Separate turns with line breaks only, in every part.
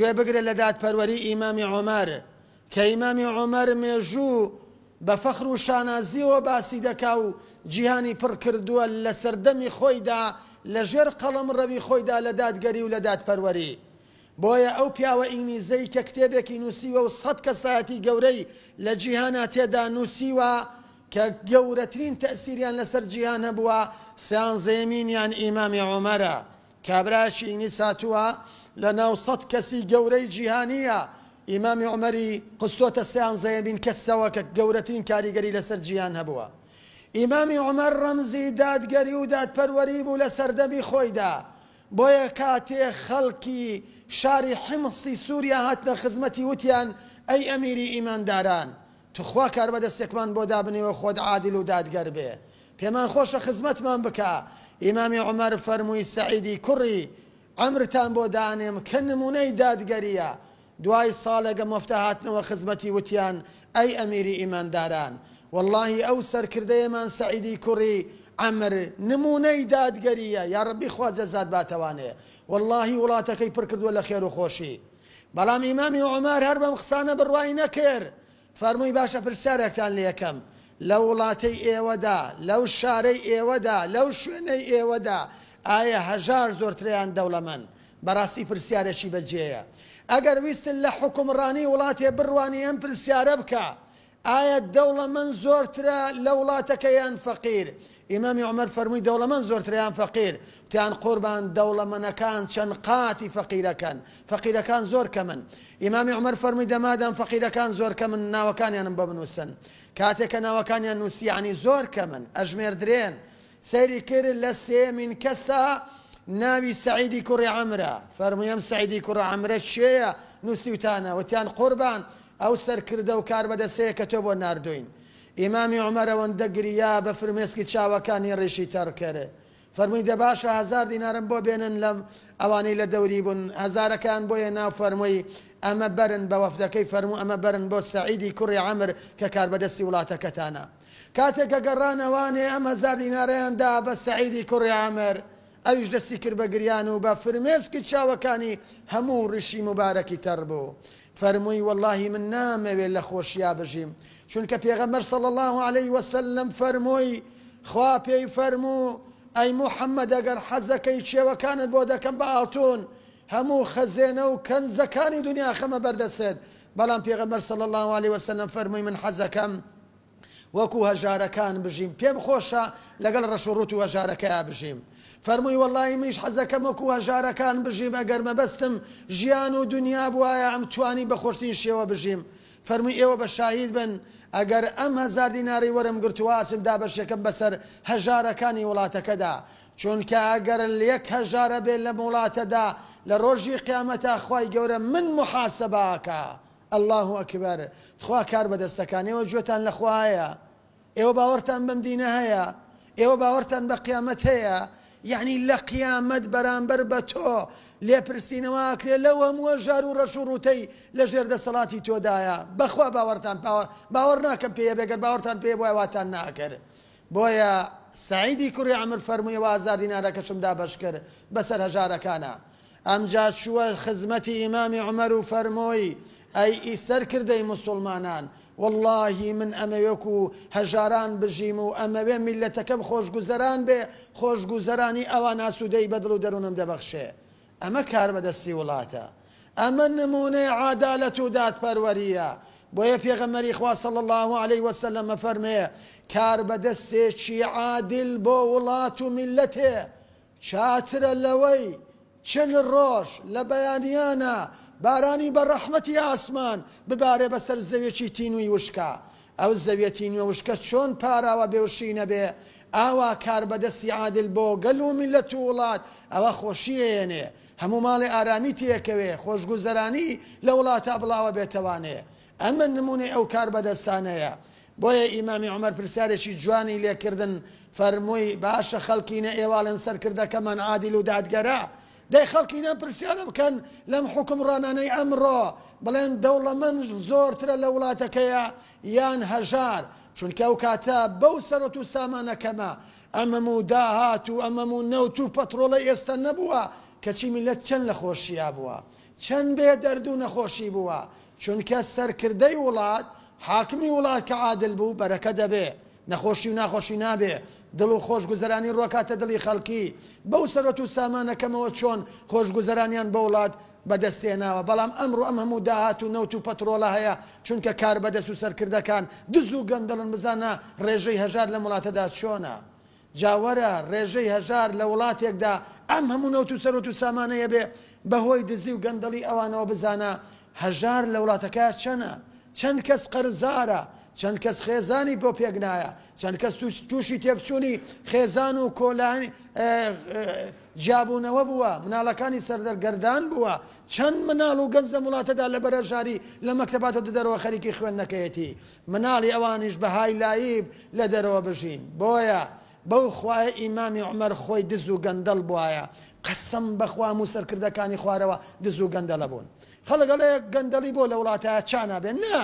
گوێ بگرە لە دادپەروەری ئیمامی عۆمارە کە ئیمامی عۆمەر مێژوو بە فەخر و شانازیەوە باسی دەکا و جیهانی پڕ کردووە لە سەردەمی خۆیدا لە ژێر قەڵم ڕەوی خۆیدا لە دادگەری و لە دادپەروەری بۆیە ئەو پیاوە ئینیزەی کە کتێبێکی نووسیوە و سەد کەسایەتی گەورەی لە جیهانە تێدا نووسیوە کە گەورەترین تەسیریان لەسەر جیهان هەبووە سیان زەمینیان ئیمامی عۆمەرە کابراشی ئینی ساتووە لە ناو سەد کەسی گەورەی جیهانیە ئیمامی عمەری قستۆتە سیان زەیەبین کەسەوە کە گەورەترین کاریگەری لەسەر جیان هەبووە. ئیمامی عمەر ڕەمزی دادگەری و دادپەروەری بوو لە سەردەمی خۆیدا. بۆیە کاتێ خەڵکی شاری حمسی سووریا هاتنە خزمەتی وتیان ئەی ئەمیری ئیمانداران. توخوا کار بەدەستێکمان بۆ دابنیەوە خۆت عادل و دادگەر بێ. پێمان خۆشە خزمەتمان بکە ئیمامی عمەر فەرمووی سعیدی کوڕی ئەمرتان بۆ دانێم کە نمونەی دادگەریە دوای ساڵێگە مەفتەهاتنەوە خزمەتی وتیان ئەی ئەمیری ئیمانداران واللهی ئەو سەرکردەیەمان سعیدی کوڕی ئەمر نمونەی دادگەریە یاڕبی خوازەزاد باتەوانێ واللهی وڵاتەکەی پڕکردووە لە خێر و خۆشی بەڵام ئیمامی عمار هەر بەم قسانە بڕوای نەکرد فەرمووی باشە پرسیارێکتان لە یەکەم لە وڵاتەی ئێوەدا لەو شارەی ئێوەدا لەو شوێنەی ئێوەدا ئایا هەژار زۆرتریان دەوڵەمەن بەڕاستی پرسیارێکی بەجێیە ئەگەر ویستن لە حکومڕانی وڵاتێ بڕوانی ئەم پرسیارە بکە ئایا دەوڵەمەند زۆرترە لە وڵاتەکەیان فەقیر ئیمامی عمر فەرمووی دەوڵەمەند زۆرتریان فەقیر تیان قوربان دەوڵەمەنەکان چەند قاتی فەقیرەکەن فەقیرەکان زۆر کە من ئیمامی عمر فەرمی دەمادەم فەقیرەکان زۆر کە من ناوەکانیانم بە بنووسن کاتێککە ناوەکانیان نووسیانی زۆر کە من ئەژمێر درێن. سەیری کرد لە سێمین کەسە ناوی سعیدی کوڕی عمرە فەرمویم سعیدی کوڕە عمرە شێە نووسیوتانە وتیان قوربان ئەو سەرکردە و کار بەدەسەیە کە تۆ بۆ نردوین. ئیمامی عمەرەوەندە گریا بە فرمێسکی چاوەکانی ڕێشی تەڕکەرە. فەرمووی دە باشە هزار دینارم بۆ بێنن لەم ئەوانەی لە دەوری بوون هزارەکان بۆیە ناو فەرمووی ئەمە بەرن بە وەفدەکەی فەرمو ئەمە بەرن بۆ سعیدی کوڕی عمر کە کار بەدەستی وڵاتەکەتانە کاتێکە گەڕانەوانێ ئەمە زار دینارەیاندا بە سعیدی کوڕی عمر ئەویش دەستی کرد بە گریان و بە فرمێسکی چاوەکانی هەموو ڕشی مبارەکی تەر بوو فەرمووی واللهی من نامەوێت لە خۆشیا بژیم چونکە پێغەمەر صل الله عليه وسلم فەرمۆی خوا پێی فەرموو ئەی محەممەد ئەگەر حەزەکەی چێوەکانت بۆ دەکەم بە ئاڵتون هەموو خەزێنە و کەنزەکانی دنیا خەمە بەردەسێت بەڵام پێغەمەر سەڵ الله عليه وسلم فەرمووی من حەزەکەم وەکو هەژارەکان بژیم پێم خۆشە لەگەڵ ڕەشوڕوت و هەژارەکەیا بژیم فەرمووی وەڵی میش حەزەکە وەکو هەژارەکان بژیم ئەگەرمە بەستم ژیان و دنیا بواە ئەم توانی بە خۆشتین شێوە بژیم فەرمووی ئێوە بە شاهید بن ئەگەر ئەم هزار دیناری وەرم گرتوواسم دابەشەکەم بەسەر هەژارەکانی وڵاتەکەدا چونکە ئەگەر یەک هەژارە بێت لە وڵاتەدا لە ڕۆژی قیامەتا خی گەورە من محاسەباکە الله ئەکبەر خوا کار بەدەستەکان ئێوە گوێتان لەخواایە ئێوە باوەرتان بم دینە هەیە ئێوە باوەرتان بە قیامەت هەیە یعنی لە قیامەت بەرامبەر بە تۆ لێپرسینەوەکرێ لەوە مووە ژار و ڕەش و ڕوتەی لە ژێر دەسەڵاتی تۆدایە بەخوا باوەرتان باوەڕ ناکەم پێە بێگەر باوەرتان پێ بۆی واتان ناکرد بۆیە سعیدی کوڕی ئەمر فەرمووی وازار دیینارەکەشمدا بەشکرد بەسەر هەژارەکانە ئەمجا چووە خزمەتی ئیمامی عمەر و فەرمۆی ئەی ئیسەر کردەی مسلمانان. واللهی من ئەمەوەک و هەژاران بژیم و ئەمەوێ میلەتەکەم خۆشگوزەران بێ خۆشگوزەرانی ئەوان ناسوودەی بەدڵ و دەروونم دەبەخشێ ئەمە کار بەدەستی وڵاتە ئەمە نمونەی عادالەت و دادپەروەریە بۆیە پێغەمەری خواصل الله عليه وسلم فەرمێ کار بەدەستێکی عادل بۆ وڵات و میلەتێ چاترە لەوەی چل ڕۆژ لە بەیانیانە بارانی بە ڕەحمەتی ئاسمان ببارێ بەسەر زەوێکی تینووی وشکە ئەو زەوێتی نوێ وشکە چۆن پاراوە بێوشینە بێ ئاوا کار بەدەستی عادل بۆ گەل و میلەت و وڵات ئەوە خۆشیێنێ هەموو ماڵی ئارامی تێکەوێ خۆشگوزەرانی لە وڵاتە بڵاوە بێتەوانێ ئەمە نمونێ ئەو کار بەدەستانەیە بۆیە ئیمامی عمەر پرسیارێکی جوانی لێکردن فەرمووی باشە خەڵکینە ئێواڵن سەرکردەکەمان عادیل و دادگەرە. دای خەڵکینا پرسیارە بکەن لەم حکمڕانانەی ئەمڕۆ بڵێن دەوڵە من زۆرترە لە وڵاتەکەیە یان هەژار چونکە ئەو کاتە بەو سەرەت و سامانەکەمە ئەمەم و داهات و ئەمەم و نەوت و پەترۆڵە ئێستا نەبووە کەچی میلەت چەند لە خۆشییا بووە چەند بێ دەرد و نەخۆشی بووە چونکە سەرکردەی وڵات حاکمی وڵات کە عادل بوو بەرەکە دەبێت نەخۆشی و ناخۆشی نابێ دڵ و خۆشگوزەرانی ڕۆکاتە دڵی خەڵکی بەو سەرەت و سامانەکەمەوە چۆن خۆشگوزەرانیان بە وڵات بەدەستێناوە بەڵام ئەمڕ ئەم هەموو داهات و نەوت و پەتۆڵە هەیە چونکە کار بەدەست و سەرکردەکان دز و گەندڵن بزانە ڕێژەی هەژار لە وڵاتەدا چۆنە. جاوەرە ڕێژەی هەژار لە وڵاتێکدا ئەم هەموو نەوت و سەرۆ و سامانەیە بێ بەهۆی دزی و گەندەڵی ئەوانەوە بزانە هەژار لە وڵاتەکە چەنە. چەند کەس قەرزارە چەند کەس خێزانی بۆ پێگنایە چەند کەس تووشی تێبچوونی خێزان و کۆلانی جیابوونەوە بووە مناڵەکانی سەردەرگەردان بووە چەند مناڵ و گەنجە وڵاتەدا لە بەرەژاری لە مەکتتەباتە دەرەوە خەریکی خوێندنەکەیەتی مناڵی ئەوانیش بە هایلایب لە دەرەوە بژین بۆیە. بەو خوایە ئیمامی عمەر خۆی دز و گەندەل بواە قسم بەخوا و سەرکردەکانی خوارەوە دز و گەندەلە بوون. خەڵگەڵێ گەندەڵی بۆ لە وڵاتە چانابێن نا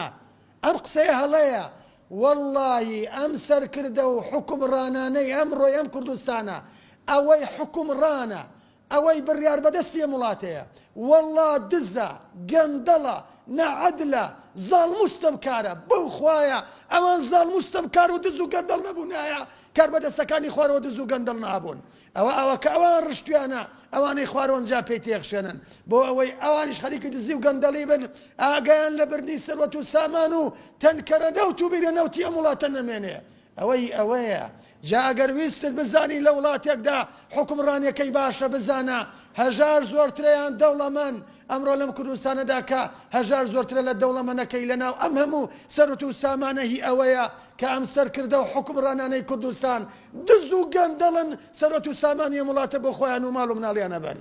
ئەم قسەیە هەڵەیە كردو حكم رانا ني امرو يم كردستانا اوي حكم رانا ئەوەی بڕیار بەدەستی وڵاتەیە وەڵا دزە گەندەڵە نەعەدلە زاڵ مستەمکارە بخوایە ئەوان زاڵ مستەمکار و دز و گەندەڵ نەبوونایە کار بەدەستەکانی خوارەوە دز و گەندەڵ نابوون ئەوە ئەوە کە ئەوان ڕشتیانە ئەوانەی خوارۆنجا پێی تێخشێنن بۆ ئەوەی ئەوانیش خەریکی دزی و گەندەڵی بن ئاگیان لە بردی سەرەت و سامان و تەنکەرە دەوت و بیرە نەوتی ئەم وڵاتە نەمێنێ ئەوەی ئەوەیە جاگەر ویستت بزانی لە وڵاتێکدا حکمڕانیەکەی باشە بزانە هەژار زۆرتریان دەوڵەمەند ئەمڕۆ لەم کوردستانەدا کە هەژار زۆرترە لە دەوڵەمەەکەی لەناو ئەم هەموو سەرت و سامانەهی ئەوەیە کە ئەم سەرکردە و حکمڕانانەی کوردستان دز و گەندەڵن سەرەت و سامانی وڵاتە بۆ خۆیان و ماڵ و مناڵیانە بن.